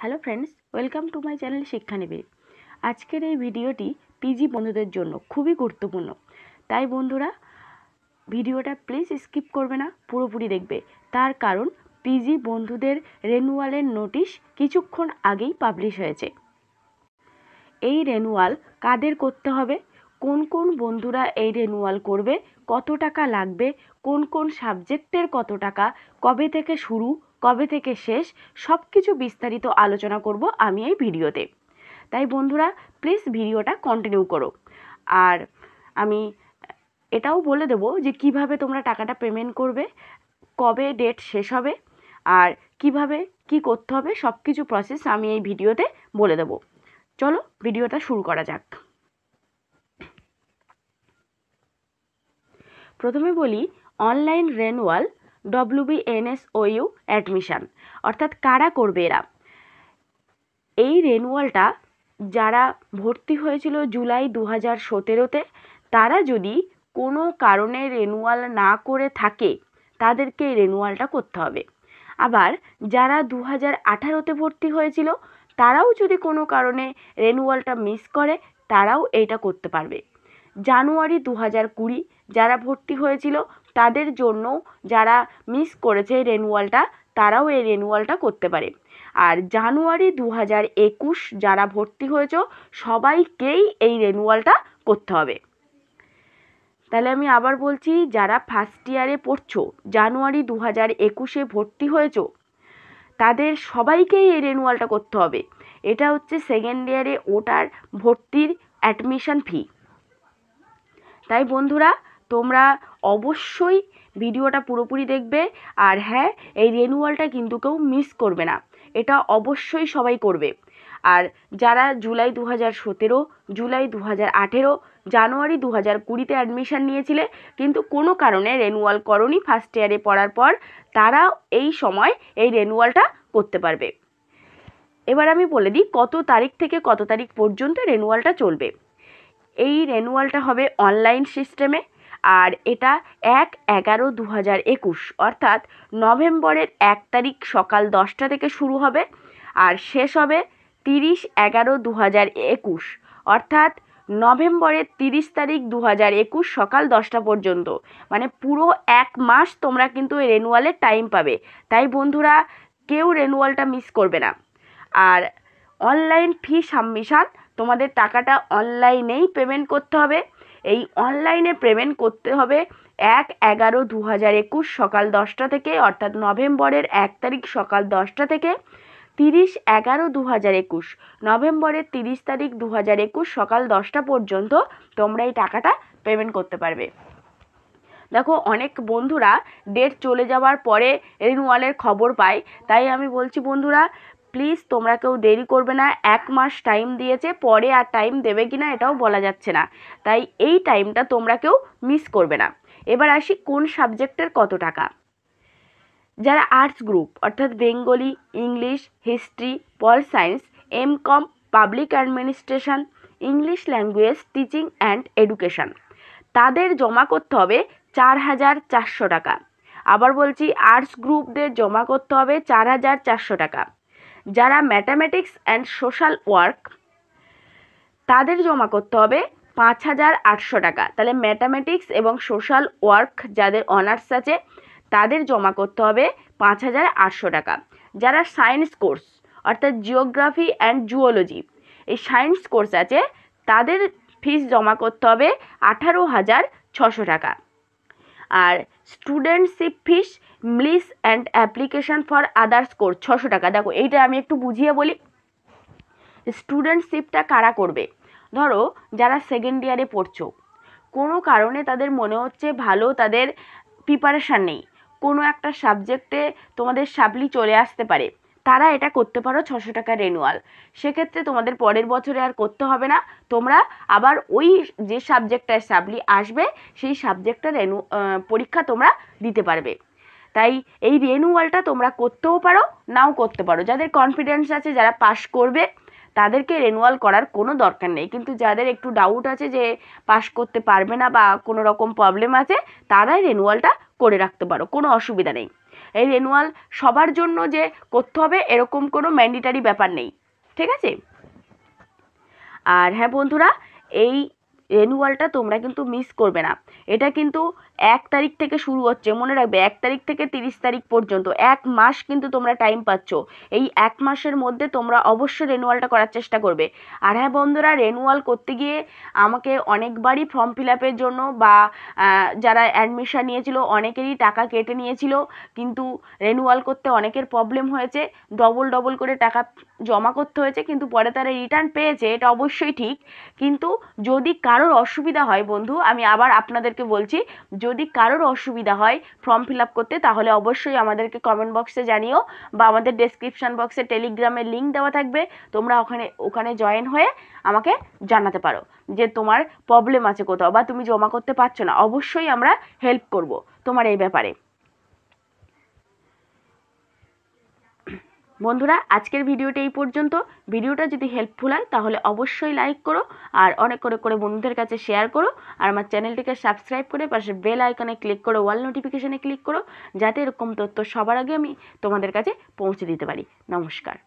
hello friends welcome to my channel শিক্ষানিবিড় আজকের এই ভিডিওটি পিজি বন্ধুদের জন্য খুবই গুরুত্বপূর্ণ তাই বন্ধুরা ভিডিওটা প্লিজ স্কিপ করবে না পুরোপুরি দেখবে তার কারণ পিজি বন্ধুদের রেনুয়ালের নোটিশ কিছুক্ষণ আগেই পাবলিশ হয়েছে এই রেনুয়াল কাদের করতে হবে কোন কোন বন্ধুরা এই রেনুয়াল করবে কত টাকা লাগবে কোন কোন সাবজেক্টের কত টাকা কবে থেকে শুরু কবে থেকে শেষ সব কিছু বিস্তারিত আলোচনা করব আমি এই ভিডিওতে তাই বন্ধুরা প্লিজ ভিডিওটা কন্টিনিউ করো আর আমি এটাও বলে দেবো যে কিভাবে তোমরা টাকাটা পেমেন্ট করবে কবে ডেট শেষ হবে আর কিভাবে কি করতে হবে সব কিছু প্রসেস আমি এই ভিডিওতে বলে দেব চলো ভিডিওটা শুরু করা যাক প্রথমে বলি অনলাইন রেনওয়াল ডব্লিউবিএনএসওইউ অ্যাডমিশান অর্থাৎ কারা করবে এরা এই রেনুয়ালটা যারা ভর্তি হয়েছিল জুলাই দু হাজার সতেরোতে তারা যদি কোনো কারণে রেনুয়াল না করে থাকে তাদেরকে এই রেনুয়ালটা করতে হবে আবার যারা দু হাজার আঠারোতে ভর্তি হয়েছিল তারাও যদি কোনো কারণে রেনুয়ালটা মিস করে তারাও এটা করতে পারবে জানুয়ারি দু হাজার কুড়ি যারা ভর্তি হয়েছিল তাদের জন্য যারা মিস করেছে রেনুয়ালটা তারাও এই রেনুয়ালটা করতে পারে আর জানুয়ারি দু হাজার একুশ যারা ভর্তি হয়েছ সবাইকেই এই রেনুয়ালটা করতে হবে তাহলে আমি আবার বলছি যারা ফার্স্ট ইয়ারে পড়ছো জানুয়ারি দু হাজার একুশে ভর্তি হয়েছ তাদের সবাইকেই এই রেনুয়ালটা করতে হবে এটা হচ্ছে সেকেন্ড ইয়ারে ওটার ভর্তির অ্যাডমিশান ফি তাই বন্ধুরা তোমরা অবশ্যই ভিডিওটা পুরোপুরি দেখবে আর হ্যাঁ এই রেনুয়ালটা কিন্তু কেউ মিস করবে না এটা অবশ্যই সবাই করবে আর যারা জুলাই দু হাজার সতেরো জুলাই দু হাজার আঠেরো জানুয়ারি দু হাজার কুড়িতে অ্যাডমিশান নিয়েছিলে কিন্তু কোনো কারণে রেনুয়াল করনি ফার্স্ট ইয়ারে পড়ার পর তারা এই সময় এই রেনুয়ালটা করতে পারবে এবার আমি বলে দিই কত তারিখ থেকে কত তারিখ পর্যন্ত রেনুয়ালটা চলবে এই রেনুয়ালটা হবে অনলাইন সিস্টেমে আর এটা এক এগারো দু হাজার একুশ অর্থাৎ নভেম্বরের এক তারিখ সকাল দশটা থেকে শুরু হবে আর শেষ হবে তিরিশ এগারো দু হাজার একুশ অর্থাৎ নভেম্বরের তিরিশ তারিখ দু হাজার একুশ সকাল দশটা পর্যন্ত মানে পুরো এক মাস তোমরা কিন্তু এই রেনুয়ালের টাইম পাবে তাই বন্ধুরা কেউ রেনুয়ালটা মিস করবে না আর অনলাইন ফি সাবমিশান তোমাদের টাকাটা অনলাইনেই পেমেন্ট করতে হবে এই অনলাইনে পেমেন্ট করতে হবে এক এগারো দু হাজার একুশ সকাল দশটা থেকে অর্থাৎ নভেম্বরের এক তারিখ সকাল দশটা থেকে তিরিশ এগারো দু হাজার একুশ নভেম্বরের তিরিশ তারিখ দু হাজার একুশ সকাল দশটা পর্যন্ত তোমরা এই টাকাটা পেমেন্ট করতে পারবে দেখো অনেক বন্ধুরা ডেট চলে যাওয়ার পরে রিনুয়ালের খবর পায় তাই আমি বলছি বন্ধুরা প্লিজ তোমরা কেউ দেরি করবে না এক মাস টাইম দিয়েছে পরে আর টাইম দেবে কি না এটাও বলা যাচ্ছে না তাই এই টাইমটা তোমরা কেউ মিস করবে না এবার আসি কোন সাবজেক্টের কত টাকা যারা আর্টস গ্রুপ অর্থাৎ Bengali English history pol science M com public administration English language teaching and education তাদের জমা করতে হবে চার হাজার চারশো টাকা আবার বলছি আর্টস গ্রুপদের জমা করতে হবে চার হাজার চারশো টাকা যারা ম্যাথামেটিক্স অ্যান্ড সোশ্যাল ওয়ার্ক তাদের জমা করতে হবে পাঁচ হাজার আটশো টাকা তাহলে ম্যাথামেটিক্স এবং সোশ্যাল ওয়ার্ক যাদের অনার্স আছে তাদের জমা করতে হবে পাঁচ হাজার আটশো টাকা যারা সায়েন্স কোর্স অর্থাৎ জিওগ্রাফি অ্যান্ড জুওলজি এই সায়েন্স কোর্স আছে তাদের ফিস জমা করতে হবে আঠারো হাজার ছশো টাকা আর studentship fees misc and application for others course ছশো টাকা দেখো এইটা আমি একটু বুঝিয়ে বলি স্টুডেন্টশিপটা কারা করবে ধরো যারা সেকেন্ড ইয়ারে পড়ছো কোনো কারণে তাদের মনে হচ্ছে ভালো তাদের প্রিপারেশান নেই কোনো একটা সাবজেক্টে তোমাদের সাবলি চলে আসতে পারে তারা এটা করতে পারো ছশো টাকা রেনুয়াল সেক্ষেত্রে তোমাদের পরের বছরে আর করতে হবে না তোমরা আবার ওই যে সাবজেক্টটা সাবলি আসবে সেই সাবজেক্টটা রেনু পরীক্ষা তোমরা দিতে পারবে তাই এই রেনুয়ালটা তোমরা করতেও পারো নাও করতে পারো যাদের কনফিডেন্স আছে যারা পাশ করবে তাদেরকে রেনুয়াল করার কোনো দরকার নেই কিন্তু যাদের একটু ডাউট আছে যে পাশ করতে পারবে না বা কোনো রকম প্রবলেম আছে তারাই রেনুয়ালটা করে রাখতে পারো কোনো অসুবিধা নেই এই রেনুয়াল সবার জন্য যে করতে হবে এরকম কোনো ম্যান্ডেটারি ব্যাপার নেই ঠিক আছে আর হ্যাঁ বন্ধুরা এই রেনুয়ালটা তোমরা কিন্তু মিস করবে না এটা কিন্তু এক তারিখ থেকে শুরু হচ্ছে মনে রাখবে এক তারিখ থেকে তিরিশ তারিখ পর্যন্ত এক মাস কিন্তু তোমরা টাইম পাচ্ছ এই এক মাসের মধ্যে তোমরা অবশ্যই রেনুয়ালটা করার চেষ্টা করবে আর হ্যাঁ বন্ধুরা রেনুয়াল করতে গিয়ে আমাকে অনেকবারই ফর্ম ফিল আপের জন্য বা যারা অ্যাডমিশান নিয়েছিল অনেকেরই টাকা কেটে নিয়েছিল কিন্তু রেনুয়াল করতে অনেকের প্রবলেম হয়েছে ডবল ডবল করে টাকা জমা করতে হয়েছে কিন্তু পরে তারা রিটার্ন পেয়েছে এটা অবশ্যই ঠিক কিন্তু যদি কাজ কারোর অসুবিধা হয় বন্ধু আমি আবার আপনাদেরকে বলছি যদি কারোর অসুবিধা হয় ফর্ম ফিল আপ করতে তাহলে অবশ্যই আমাদেরকে কমেন্ট বক্সে জানিও বা আমাদের ডেসক্রিপশান বক্সে টেলিগ্রামের লিঙ্ক দেওয়া থাকবে তোমরা ওখানে ওখানে জয়েন হয়ে আমাকে জানাতে পারো যে তোমার প্রবলেম আছে কোথাও বা তুমি জমা করতে পারছো না অবশ্যই আমরা হেল্প করব তোমার এই ব্যাপারে বন্ধুরা আজকের ভিডিওটি এই পর্যন্ত ভিডিওটা যদি হেল্পফুল হয় তাহলে অবশ্যই লাইক করো আর অনেক করে করে বন্ধুদের কাছে শেয়ার করো আর আমার চ্যানেলটিকে সাবস্ক্রাইব করে পাশে বেল আইকনে ক্লিক করো ওয়াল নোটিফিকেশানে ক্লিক করো যাতে এরকম তথ্য সবার আগে আমি তোমাদের কাছে পৌঁছে দিতে পারি নমস্কার